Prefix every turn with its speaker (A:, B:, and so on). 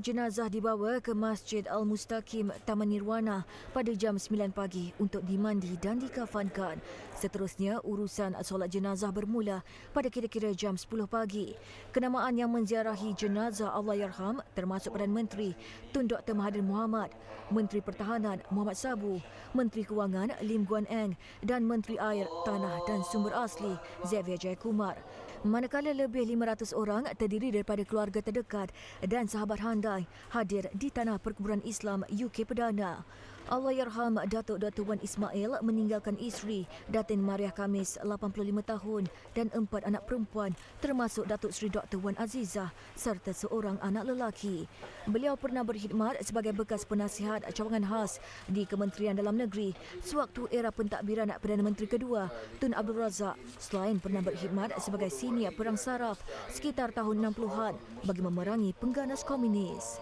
A: Jenazah dibawa ke Masjid Al-Mustaqim Taman Nirwana pada jam 9 pagi untuk dimandi dan dikafankan. Seterusnya, urusan solat jenazah bermula pada kira-kira jam 10 pagi. Kenamaan yang menziarahi jenazah Allahyarham termasuk Perdana Menteri Tun Dr. Mahathir Mohamad, Menteri Pertahanan Mohamad Sabu, Menteri Kewangan Lim Guan Eng dan Menteri Air, Tanah dan Sumber Asli Xavier Jayakumar. Manakala lebih 500 orang terdiri daripada keluarga terdekat dan sahabat handai hadir di Tanah Perkuburan Islam UK Perdana. Allahyarham Datuk Datuk Wan Ismail meninggalkan isteri Datin Maria Kamis 85 tahun dan empat anak perempuan termasuk Datuk Seri Datuk Wan Azizah serta seorang anak lelaki. Beliau pernah berkhidmat sebagai bekas penasihat cawangan khas di Kementerian Dalam Negeri sewaktu era pentadbiran Perdana Menteri kedua Tun Abdul Razak. Selain pernah berkhidmat sebagai senior perang saraf sekitar tahun 60-an bagi memerangi pengganas komunis.